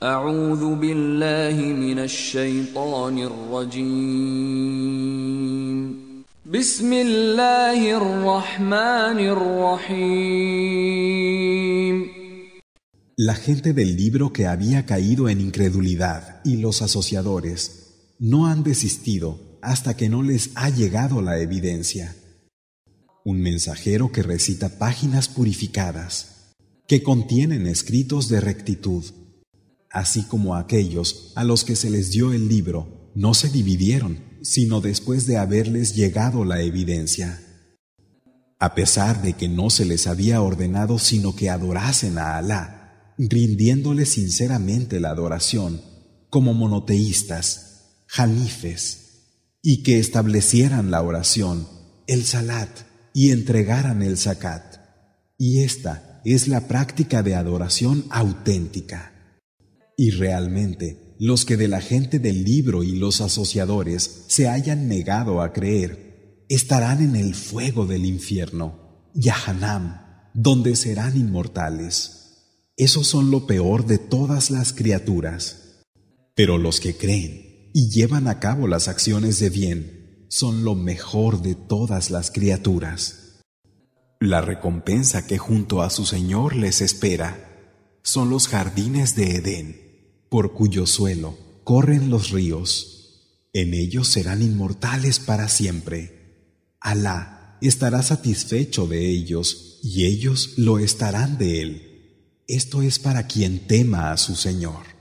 La gente del libro que había caído en incredulidad y los asociadores no han desistido hasta que no les ha llegado la evidencia. Un mensajero que recita páginas purificadas, que contienen escritos de rectitud así como aquellos a los que se les dio el libro no se dividieron, sino después de haberles llegado la evidencia. A pesar de que no se les había ordenado sino que adorasen a Alá, rindiéndole sinceramente la adoración, como monoteístas, jalifes, y que establecieran la oración, el salat, y entregaran el zakat. Y esta es la práctica de adoración auténtica. Y realmente, los que de la gente del libro y los asociadores se hayan negado a creer, estarán en el fuego del infierno, Yahanam, donde serán inmortales. Esos son lo peor de todas las criaturas. Pero los que creen y llevan a cabo las acciones de bien son lo mejor de todas las criaturas. La recompensa que junto a su Señor les espera son los jardines de Edén por cuyo suelo corren los ríos. En ellos serán inmortales para siempre. Alá estará satisfecho de ellos y ellos lo estarán de él. Esto es para quien tema a su Señor.